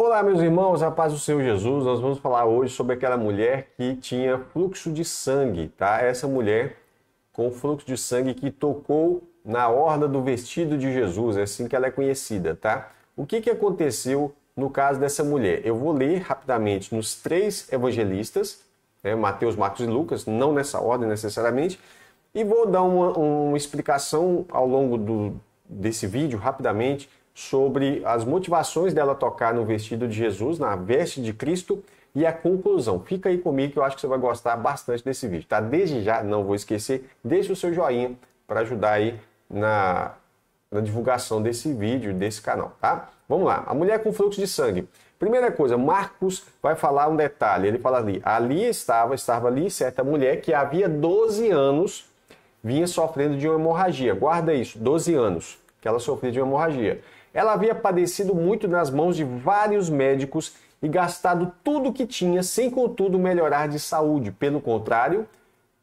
Olá, meus irmãos, a paz do Senhor Jesus. Nós vamos falar hoje sobre aquela mulher que tinha fluxo de sangue, tá? Essa mulher com fluxo de sangue que tocou na orla do vestido de Jesus, é assim que ela é conhecida, tá? O que, que aconteceu no caso dessa mulher? Eu vou ler rapidamente nos três evangelistas, né? Mateus, Marcos e Lucas, não nessa ordem necessariamente, e vou dar uma, uma explicação ao longo do, desse vídeo rapidamente sobre as motivações dela tocar no vestido de Jesus, na veste de Cristo e a conclusão. Fica aí comigo que eu acho que você vai gostar bastante desse vídeo, tá? Desde já, não vou esquecer, deixe o seu joinha para ajudar aí na, na divulgação desse vídeo, desse canal, tá? Vamos lá, a mulher com fluxo de sangue. Primeira coisa, Marcos vai falar um detalhe, ele fala ali, ali estava, estava ali certa mulher que havia 12 anos vinha sofrendo de uma hemorragia, guarda isso, 12 anos que ela sofria de uma hemorragia ela havia padecido muito nas mãos de vários médicos e gastado tudo o que tinha, sem contudo melhorar de saúde. Pelo contrário,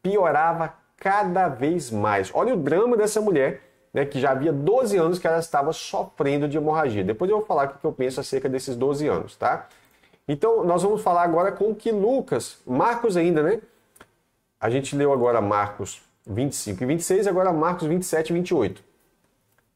piorava cada vez mais. Olha o drama dessa mulher, né, que já havia 12 anos que ela estava sofrendo de hemorragia. Depois eu vou falar o que eu penso acerca desses 12 anos, tá? Então, nós vamos falar agora com o que Lucas, Marcos ainda, né? A gente leu agora Marcos 25 e 26, agora Marcos 27 e 28.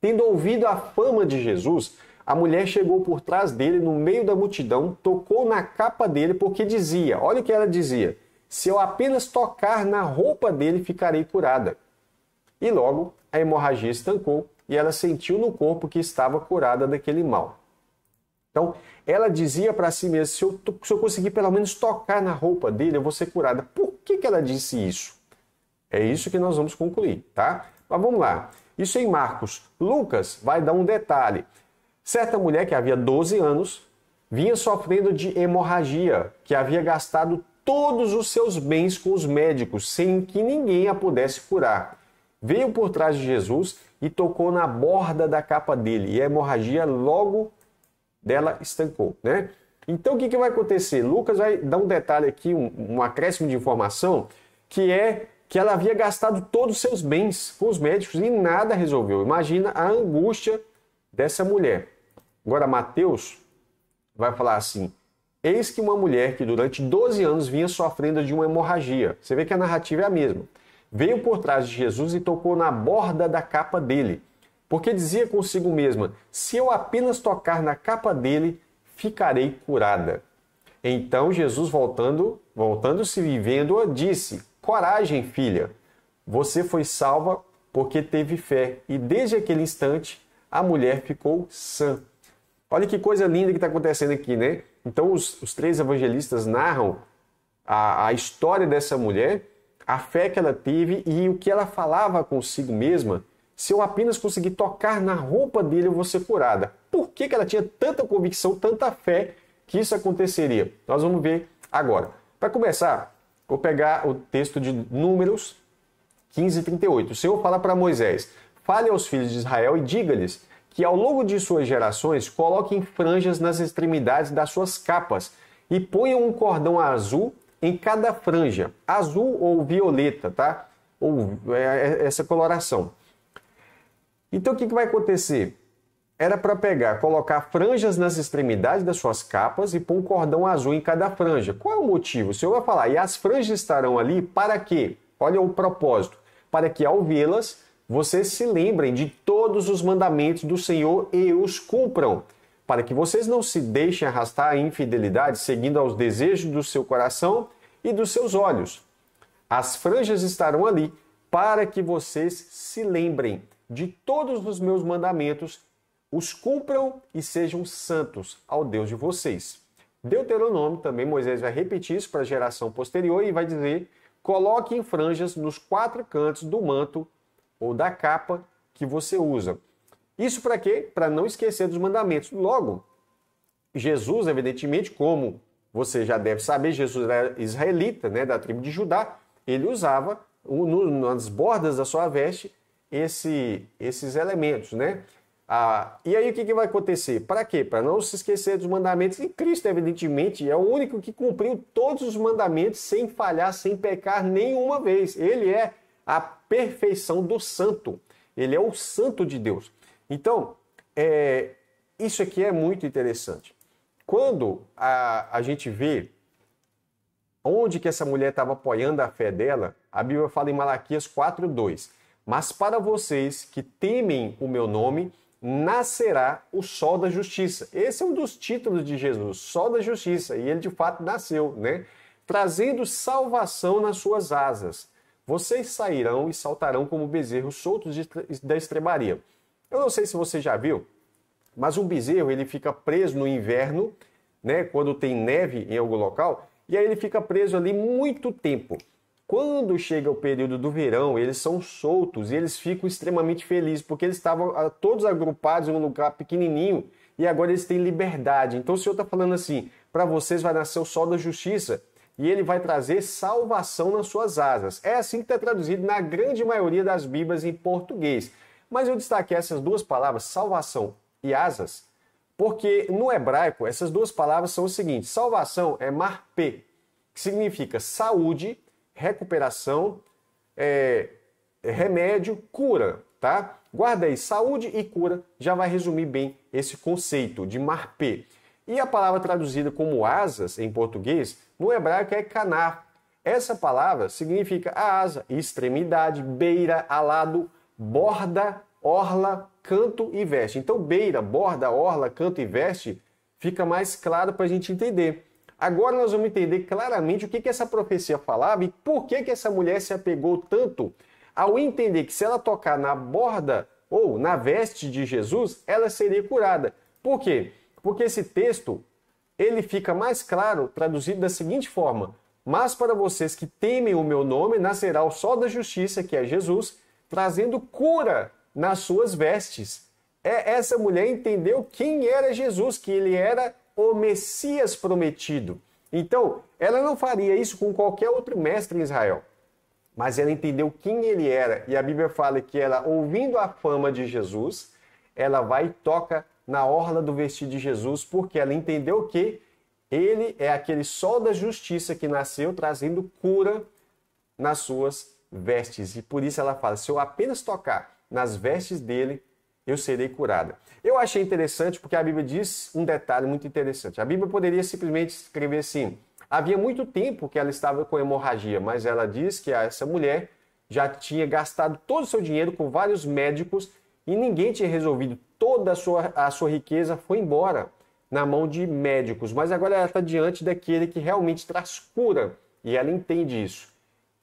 Tendo ouvido a fama de Jesus, a mulher chegou por trás dele no meio da multidão, tocou na capa dele, porque dizia: Olha o que ela dizia: Se eu apenas tocar na roupa dele, ficarei curada. E logo a hemorragia estancou e ela sentiu no corpo que estava curada daquele mal. Então, ela dizia para si mesma: se eu, se eu conseguir pelo menos tocar na roupa dele, eu vou ser curada. Por que, que ela disse isso? É isso que nós vamos concluir, tá? Mas vamos lá. Isso em Marcos. Lucas vai dar um detalhe. Certa mulher que havia 12 anos vinha sofrendo de hemorragia, que havia gastado todos os seus bens com os médicos, sem que ninguém a pudesse curar. Veio por trás de Jesus e tocou na borda da capa dele, e a hemorragia logo dela estancou, né? Então o que, que vai acontecer? Lucas vai dar um detalhe aqui, um, um acréscimo de informação, que é que ela havia gastado todos os seus bens com os médicos e nada resolveu. Imagina a angústia dessa mulher. Agora, Mateus vai falar assim: Eis que uma mulher que durante 12 anos vinha sofrendo de uma hemorragia. Você vê que a narrativa é a mesma. Veio por trás de Jesus e tocou na borda da capa dele, porque dizia consigo mesma: Se eu apenas tocar na capa dele, ficarei curada. Então Jesus, voltando, voltando-se e vendo-a, disse: Coragem, filha, você foi salva porque teve fé. E desde aquele instante, a mulher ficou sã. Olha que coisa linda que está acontecendo aqui, né? Então, os, os três evangelistas narram a, a história dessa mulher, a fé que ela teve e o que ela falava consigo mesma. Se eu apenas conseguir tocar na roupa dele, eu vou ser curada. Por que, que ela tinha tanta convicção, tanta fé que isso aconteceria? Nós vamos ver agora. Para começar, Vou pegar o texto de Números 15, 38. O Senhor fala para Moisés: Fale aos filhos de Israel e diga-lhes que ao longo de suas gerações coloquem franjas nas extremidades das suas capas e ponham um cordão azul em cada franja, azul ou violeta, tá? Ou é, é, essa coloração. Então o que, que vai acontecer? Era para pegar, colocar franjas nas extremidades das suas capas e pôr um cordão azul em cada franja. Qual é o motivo? O senhor vai falar, e as franjas estarão ali para quê? Olha o propósito. Para que ao vê-las, vocês se lembrem de todos os mandamentos do Senhor e os cumpram. Para que vocês não se deixem arrastar à infidelidade, seguindo aos desejos do seu coração e dos seus olhos. As franjas estarão ali para que vocês se lembrem de todos os meus mandamentos os cumpram e sejam santos ao Deus de vocês. Deuteronômio, também Moisés vai repetir isso para a geração posterior e vai dizer: coloquem franjas nos quatro cantos do manto ou da capa que você usa. Isso para quê? Para não esquecer dos mandamentos. Logo, Jesus, evidentemente, como você já deve saber, Jesus era israelita, né, da tribo de Judá, ele usava nas bordas da sua veste esse, esses elementos, né? Ah, e aí o que, que vai acontecer? Para quê? Para não se esquecer dos mandamentos. E Cristo, evidentemente, é o único que cumpriu todos os mandamentos sem falhar, sem pecar nenhuma vez. Ele é a perfeição do santo. Ele é o santo de Deus. Então, é, isso aqui é muito interessante. Quando a, a gente vê onde que essa mulher estava apoiando a fé dela, a Bíblia fala em Malaquias 4,2. Mas para vocês que temem o meu nome nascerá o sol da justiça. Esse é um dos títulos de Jesus, sol da justiça, e ele de fato nasceu, né? Trazendo salvação nas suas asas. Vocês sairão e saltarão como bezerros soltos de, da estrebaria. Eu não sei se você já viu, mas um bezerro ele fica preso no inverno, né? Quando tem neve em algum local, e aí ele fica preso ali muito tempo. Quando chega o período do verão, eles são soltos e eles ficam extremamente felizes, porque eles estavam ah, todos agrupados em um lugar pequenininho e agora eles têm liberdade. Então o Senhor está falando assim: para vocês vai nascer o sol da justiça e ele vai trazer salvação nas suas asas. É assim que está traduzido na grande maioria das Bíblias em português. Mas eu destaquei essas duas palavras, salvação e asas, porque no hebraico essas duas palavras são o seguinte: salvação é marpê, que significa saúde recuperação, é, remédio, cura, tá? Guarda aí, saúde e cura já vai resumir bem esse conceito de Marpe. E a palavra traduzida como asas em português, no hebraico é canar. Essa palavra significa a asa, extremidade, beira, alado, borda, orla, canto e veste. Então, beira, borda, orla, canto e veste fica mais claro para a gente entender. Agora nós vamos entender claramente o que, que essa profecia falava e por que, que essa mulher se apegou tanto ao entender que se ela tocar na borda ou na veste de Jesus, ela seria curada. Por quê? Porque esse texto ele fica mais claro traduzido da seguinte forma: Mas para vocês que temem o meu nome, nascerá o sol da justiça, que é Jesus, trazendo cura nas suas vestes. É, essa mulher entendeu quem era Jesus, que ele era o Messias prometido. Então, ela não faria isso com qualquer outro mestre em Israel. Mas ela entendeu quem ele era, e a Bíblia fala que ela, ouvindo a fama de Jesus, ela vai e toca na orla do vestido de Jesus, porque ela entendeu que ele é aquele sol da justiça que nasceu trazendo cura nas suas vestes. E por isso ela fala: se eu apenas tocar nas vestes dele, eu serei curada. Eu achei interessante porque a Bíblia diz um detalhe muito interessante. A Bíblia poderia simplesmente escrever assim: havia muito tempo que ela estava com hemorragia, mas ela diz que essa mulher já tinha gastado todo o seu dinheiro com vários médicos e ninguém tinha resolvido. Toda a sua, a sua riqueza foi embora na mão de médicos, mas agora ela está diante daquele que realmente traz cura e ela entende isso.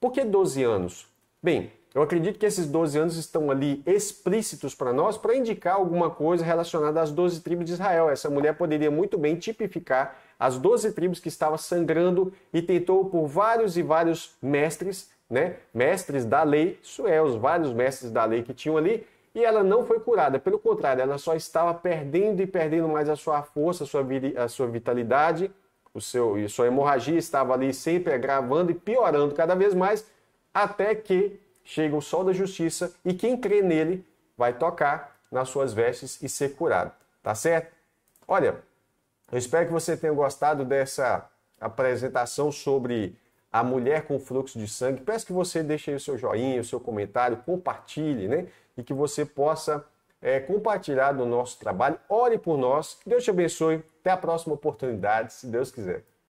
Por que 12 anos? Bem, eu acredito que esses 12 anos estão ali explícitos para nós para indicar alguma coisa relacionada às 12 tribos de Israel. Essa mulher poderia muito bem tipificar as 12 tribos que estava sangrando e tentou por vários e vários mestres, né? Mestres da lei, isso é, os vários mestres da lei que tinham ali, e ela não foi curada. Pelo contrário, ela só estava perdendo e perdendo mais a sua força, a sua, a sua vitalidade, o seu, e sua hemorragia estava ali sempre agravando e piorando cada vez mais, até que chega o sol da justiça e quem crê nele vai tocar nas suas vestes e ser curado. Tá certo? Olha, eu espero que você tenha gostado dessa apresentação sobre a mulher com fluxo de sangue. Peço que você deixe aí o seu joinha, o seu comentário, compartilhe, né? E que você possa é, compartilhar do nosso trabalho. Ore por nós. Deus te abençoe. Até a próxima oportunidade, se Deus quiser.